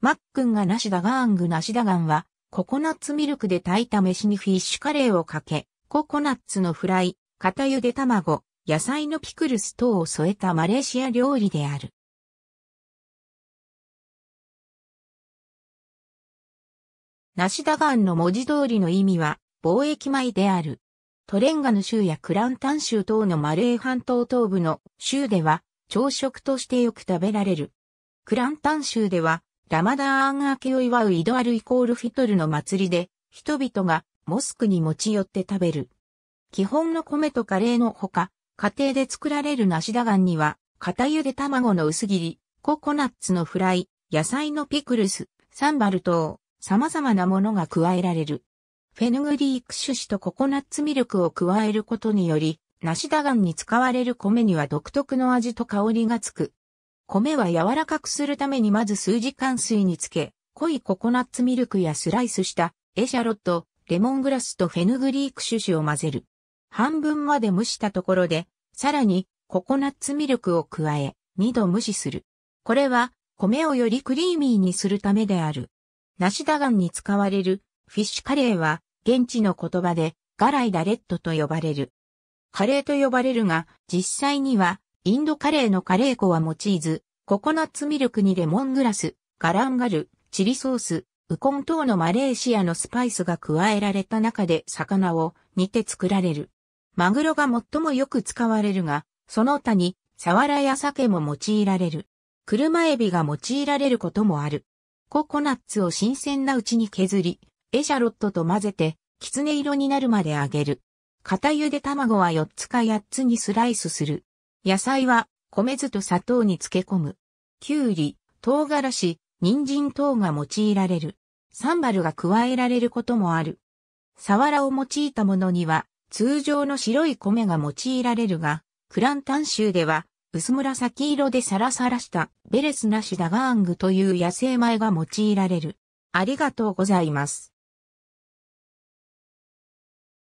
マックンがナシダガーングナシダガンは、ココナッツミルクで炊いた飯にフィッシュカレーをかけ、ココナッツのフライ、片茹で卵、野菜のピクルス等を添えたマレーシア料理である。ナシダガンの文字通りの意味は、貿易米である。トレンガヌ州やクランタン州等のマレー半島東部の州では、朝食としてよく食べられる。クランタン州では、ラマダーン明けを祝うイドアルイコールフィトルの祭りで、人々がモスクに持ち寄って食べる。基本の米とカレーのほか、家庭で作られるナシダガンには、片茹で卵の薄切り、ココナッツのフライ、野菜のピクルス、サンバル等、様々なものが加えられる。フェヌグリーク種子とココナッツミルクを加えることにより、ナシダガンに使われる米には独特の味と香りがつく。米は柔らかくするためにまず数時間水につけ、濃いココナッツミルクやスライスしたエシャロット、レモングラスとフェヌグリーク種子を混ぜる。半分まで蒸したところで、さらにココナッツミルクを加え、2度蒸しする。これは米をよりクリーミーにするためである。梨ダガンに使われるフィッシュカレーは現地の言葉でガライダレットと呼ばれる。カレーと呼ばれるが、実際にはインドカレーのカレー粉は用いず、ココナッツミルクにレモングラス、ガランガル、チリソース、ウコン等のマレーシアのスパイスが加えられた中で魚を煮て作られる。マグロが最もよく使われるが、その他に、サワラや鮭も用いられる。車エビが用いられることもある。ココナッツを新鮮なうちに削り、エシャロットと混ぜて、きつね色になるまで揚げる。片茹で卵は4つか8つにスライスする。野菜は米酢と砂糖に漬け込む。きゅうり、唐辛子、人参等が用いられる。サンバルが加えられることもある。サワラを用いたものには通常の白い米が用いられるが、クランタン州では薄紫色でサラサラしたベレスナシダガーングという野生米が用いられる。ありがとうございます。